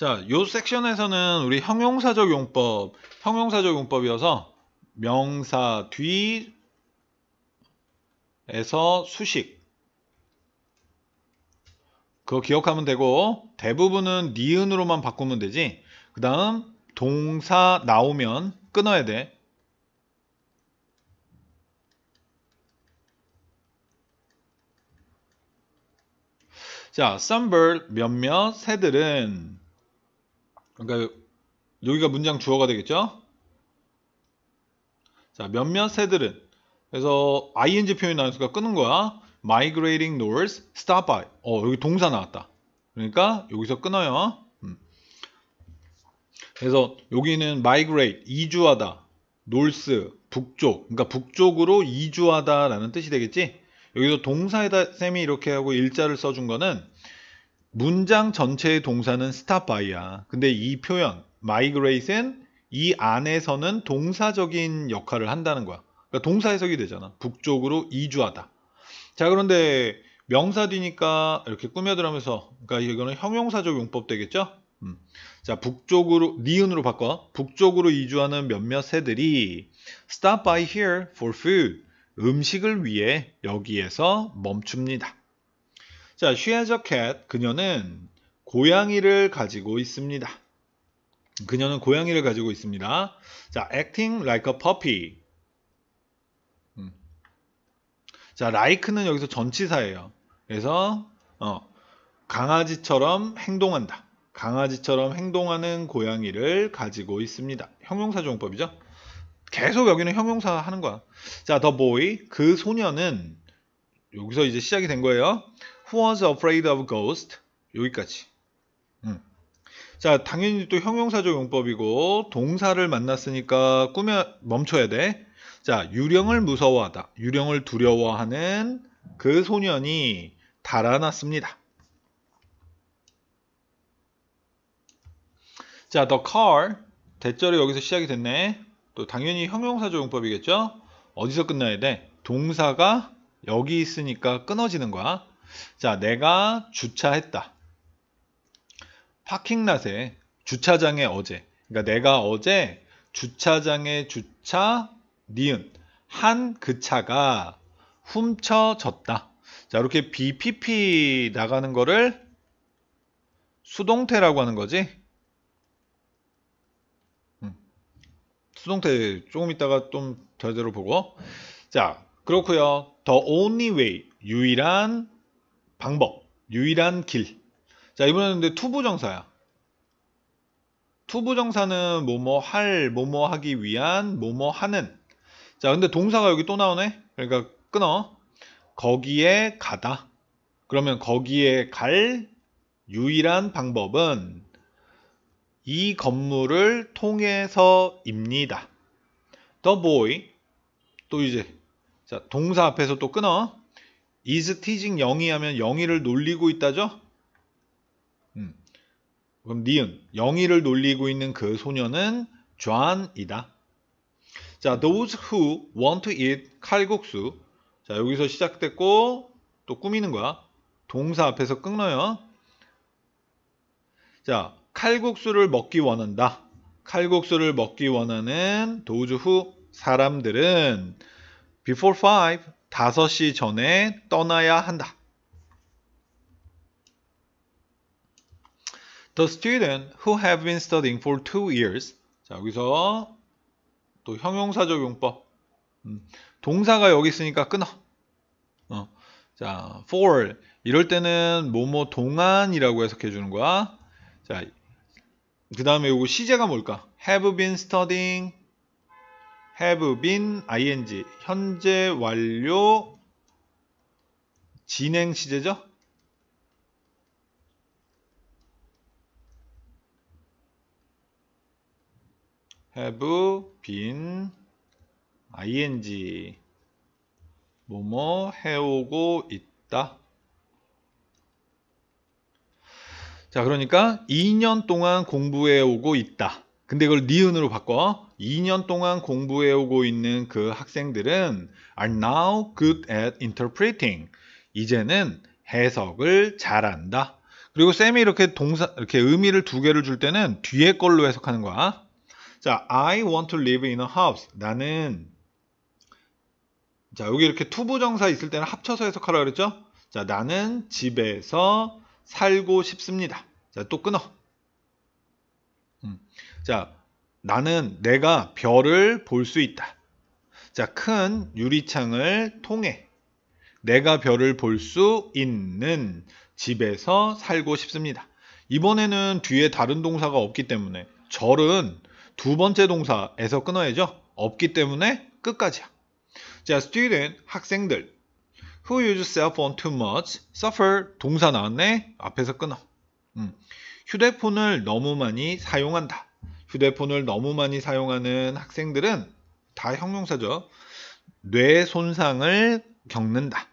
자, 요 섹션에서는 우리 형용사적 용법, 형용사적 용법이어서 명사 뒤에서 수식 그거 기억하면 되고 대부분은 니은으로만 바꾸면 되지 그 다음 동사 나오면 끊어야 돼 자, some bird 몇몇 새들은 그러니까 여기가 문장 주어가 되겠죠? 자, 몇몇 새들은 그래서 ing 표현이 나와서 끄는 거야. migrating north, stop by. 어, 여기 동사 나왔다. 그러니까 여기서 끊어요. 음. 그래서 여기는 migrate, 이주하다. north, 북쪽. 그러니까 북쪽으로 이주하다라는 뜻이 되겠지? 여기서 동사에다 쌤이 이렇게 하고 일자를 써준 거는 문장 전체의 동사는 stop by야. 근데 이 표현 migrate은 이 안에서는 동사적인 역할을 한다는 거야. 그러니까 동사 해석이 되잖아. 북쪽으로 이주하다. 자 그런데 명사 뒤니까 이렇게 꾸며들하면서 그러니까 이거는 형용사적 용법 되겠죠? 음. 자 북쪽으로 니은으로 바꿔 북쪽으로 이주하는 몇몇 새들이 stop by here for food 음식을 위해 여기에서 멈춥니다. 자, she has a cat. 그녀는 고양이를 가지고 있습니다. 그녀는 고양이를 가지고 있습니다. 자, acting like a puppy. 음. 자, like는 여기서 전치사예요. 그래서 어, 강아지처럼 행동한다. 강아지처럼 행동하는 고양이를 가지고 있습니다. 형용사 조용법이죠. 계속 여기는 형용사 하는 거야. 자, the boy, 그 소녀는 여기서 이제 시작이 된 거예요. Who was afraid of ghost? 여기까지. 음. 자, 당연히 또 형용사적 용법이고 동사를 만났으니까 꾸며 멈춰야 돼. 자, 유령을 무서워하다. 유령을 두려워하는 그 소년이 달아났습니다. 자, the car 대절이 여기서 시작이 됐네. 또 당연히 형용사적 용법이겠죠? 어디서 끝나야 돼? 동사가 여기 있으니까 끊어지는 거야. 자, 내가 주차했다. 파킹랏에 주차장에 어제. 그러니까 내가 어제 주차장에 주차 니은 한 그 차가 훔쳐졌다. 자, 이렇게 BPP 나가는 거를 수동태라고 하는 거지. 음. 수동태 조금 있다가 좀 제대로 보고 자그렇구요 The only way 유일한 방법, 유일한 길. 자, 이번에는 근데 투부정사야. 투부정사는 뭐뭐 할, 뭐뭐 하기 위한, 뭐뭐 하는. 자, 근데 동사가 여기 또 나오네? 그러니까 끊어. 거기에 가다. 그러면 거기에 갈 유일한 방법은 이 건물을 통해서입니다. The boy. 또 이제 자 동사 앞에서 또 끊어. is teasing 영이 하면 영이를 놀리고 있다죠? 음. 그럼 니은 영이를 놀리고 있는 그 소녀는 존이다. 자, those who want to eat 칼국수. 자, 여기서 시작됐고 또 꾸미는 거야. 동사 앞에서 끊어요. 자, 칼국수를 먹기 원한다. 칼국수를 먹기 원하는 도주후 사람들은 before 5 5시 전에 떠나야 한다. The student who have been studying for two years. 자, 여기서 또 형용사적 용법. 음, 동사가 여기 있으니까 끊어. 어. 자, for 이럴 때는 뭐뭐 동안이라고 해석해 주는 거야. 자, 그 다음에 이거 시제가 뭘까? Have been studying have been ing 현재 완료 진행 시제죠? have been ing 뭐뭐 해오고 있다 자 그러니까 2년 동안 공부해오고 있다 근데 이걸 니은으로 바꿔 2년 동안 공부해오고 있는 그 학생들은 are now good at interpreting. 이제는 해석을 잘한다. 그리고 쌤이 이렇게 동사 이렇게 의미를 두 개를 줄 때는 뒤에 걸로 해석하는 거야. 자, I want to live in a house. 나는 자, 여기 이렇게 투부정사 있을 때는 합쳐서 해석하라 그랬죠? 자, 나는 집에서 살고 싶습니다. 자, 또 끊어. 음. 자, 나는 내가 별을 볼 수 있다. 자, 큰 유리창을 통해 내가 별을 볼 수 있는 집에서 살고 싶습니다. 이번에는 뒤에 다른 동사가 없기 때문에 절은 두 번째 동사에서 끊어야죠. 없기 때문에 끝까지야. 자, student, 학생들. Who use cell phone too much? suffer, 동사 나왔네. 앞에서 끊어. 음. 휴대폰을 너무 많이 사용한다. 휴대폰을 너무 많이 사용하는 학생들은 다 형용사죠. 뇌 손상을 겪는다.